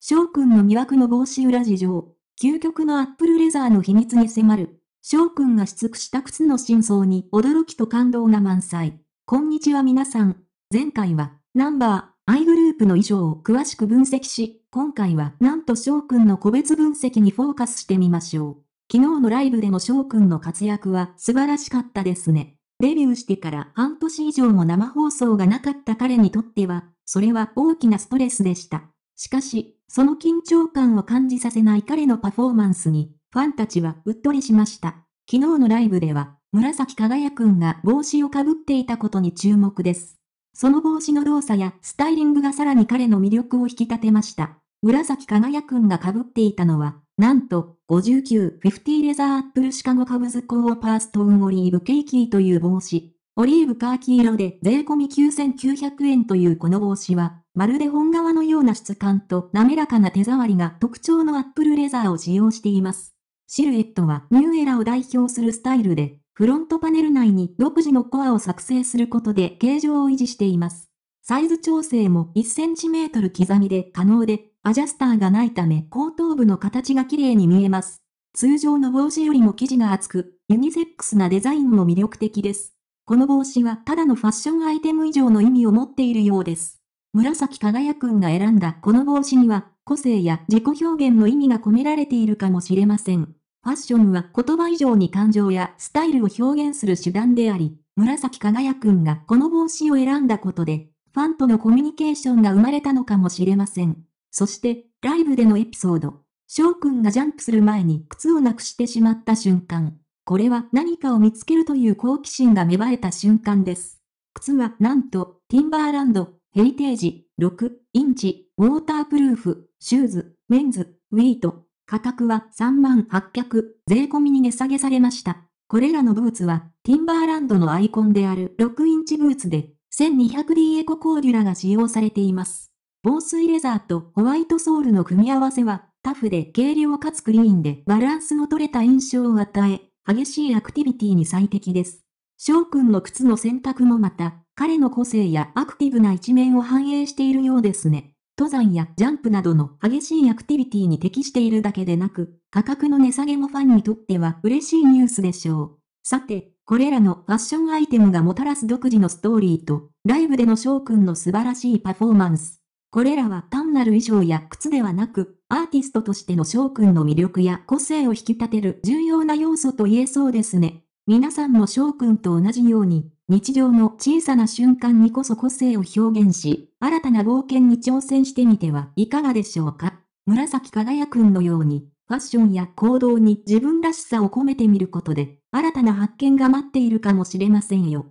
翔くんの魅惑の帽子裏事情、究極のアップルレザーの秘密に迫る。翔くんが出くした靴の真相に驚きと感動が満載。こんにちは皆さん。前回は、ナンバー、アイグループの衣装を詳しく分析し、今回はなんと翔くんの個別分析にフォーカスしてみましょう。昨日のライブでの翔くんの活躍は素晴らしかったですね。デビューしてから半年以上も生放送がなかった彼にとっては、それは大きなストレスでした。しかし、その緊張感を感じさせない彼のパフォーマンスに、ファンたちはうっとりしました。昨日のライブでは、紫輝くんが帽子をかぶっていたことに注目です。その帽子の動作やスタイリングがさらに彼の魅力を引き立てました。紫輝くんがかぶっていたのは、なんと、59-50レザーアップルシカゴカブズコーパーストーンオリーブケイキーという帽子。オリーブカーキ色で税込み9900円というこの帽子は、まるで本革のような質感と滑らかな手触りが特徴のアップルレザーを使用しています。シルエットはニューエラを代表するスタイルで、フロントパネル内に独自のコアを作成することで形状を維持しています。サイズ調整も 1cm 刻みで可能で、アジャスターがないため後頭部の形が綺麗に見えます。通常の帽子よりも生地が厚く、ユニセックスなデザインも魅力的です。この帽子はただのファッションアイテム以上の意味を持っているようです。紫輝くんが選んだこの帽子には、個性や自己表現の意味が込められているかもしれません。ファッションは言葉以上に感情やスタイルを表現する手段であり、紫輝くんがこの帽子を選んだことで、ファンとのコミュニケーションが生まれたのかもしれません。そして、ライブでのエピソード。翔くんがジャンプする前に靴をなくしてしまった瞬間。これは何かを見つけるという好奇心が芽生えた瞬間です。靴はなんと、ティンバーランド、ヘリテージ、6インチ、ウォータープルーフ、シューズ、メンズ、ウィート。価格は3万800、税込みに値下げされました。これらのブーツは、ティンバーランドのアイコンである6インチブーツで、1200D エココーデュラが使用されています。防水レザーとホワイトソールの組み合わせは、タフで軽量かつクリーンでバランスの取れた印象を与え、激しいアクティビティに最適です。翔くんの靴の選択もまた、彼の個性やアクティブな一面を反映しているようですね。登山やジャンプなどの激しいアクティビティに適しているだけでなく、価格の値下げもファンにとっては嬉しいニュースでしょう。さて、これらのファッションアイテムがもたらす独自のストーリーと、ライブでの翔くんの素晴らしいパフォーマンス。これらは単なる衣装や靴ではなく、アーティストとしての翔くんの魅力や個性を引き立てる重要な要素と言えそうですね。皆さんも翔くんと同じように、日常の小さな瞬間にこそ個性を表現し、新たな冒険に挑戦してみてはいかがでしょうか。紫輝くんのように、ファッションや行動に自分らしさを込めてみることで、新たな発見が待っているかもしれませんよ。